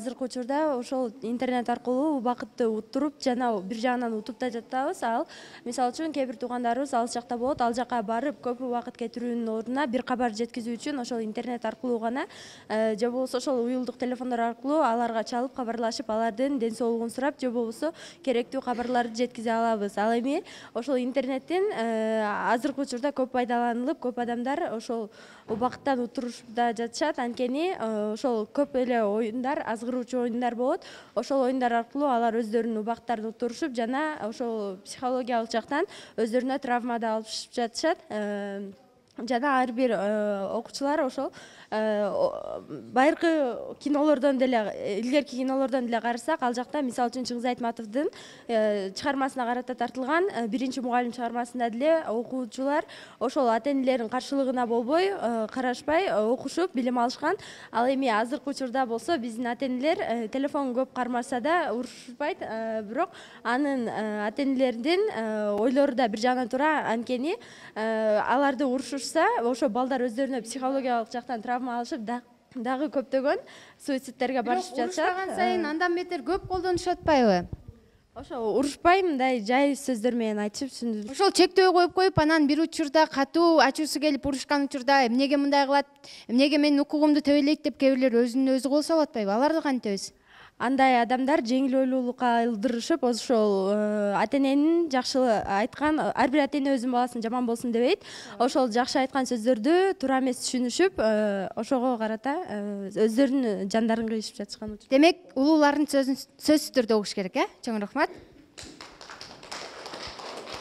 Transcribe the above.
азыркы учурда ошол интернет аркылуу убакытты уттуруп жана бир жагынан утуп да жатабыз ал мисалы үчүн кээ бир туугандарыбыз алыс жакта болот ал жака барып көп убакыт кетирүүнүн ордуна бир кабар жеткизүү үчүн ошол интернет аркылуу гана э, же болбосо ошол уюлдук телефондор аркылуу аларга чалып кабарлашып алардын ден соолугун сурап же болбосо керектүү кабарларды жеткизе алабыз ал эми ошол интернеттин э, азыркы учурда көп пайдаланылып көп адамдар ошол убакыттан утурушуп да жатышат анткени э, ошол көп эле оюндар оюндар болот ошол оюндар аркылуу алар өздөрүнүн убактарын утурушуп жана ошол психологиялык жактан өздөрүнө травма да алышып жатышат жана ар бир э, окуучулар ошол э, байыркы кинолордон деле илгерки кинолордон деле карасак ал жакта мисалы үчүн чыңгыз айтматовдун э, чыгармасына карата тартылган биринчи мугалим чыгармасында деле окуучулар ошол ата энелердин каршылыгына болбой карашпай окушуп билим алышкан ал эми азыркы учурда болсо биздин ата энелер телефон көп кармаса да урушушпайт бирок анын ата энелердин ойлору да бир жагынан туура анткени аларды урушуш ошо балдар өздөрүнө психологиялык жактан травма алышып дагы көптөгөн суицидтерге барышып жатышат урушпаган э. сайын андан бетер көп колдонушуп атпайбы ошо урушпайм мындай жай сөздөр менен айтышып түшүндүрүп ошол чектөө коюп коюп анан бир учурда катуу ачуусу келип урушкан учурда эмнеге мындай кылат эмнеге менин укугумду тебелейт деп кээ бирлер өзүн өзү кол салып атпайбы аларды кантебиз андай адамдар жеңил ойлуулукка алдырышып ошол э, ата эненин жакшы айткан ар бир ата эне өзүнүн баласын жаман болсун дебейт ошол жакшы айткан сөздөрдү туура эмес түшүнүшүп э, ошого карата э, өздөрүнүн жандарын кыйышып жатышкан демек улуулардын сөзүн сөзсүз түрдө угуш керек э чоң рахмат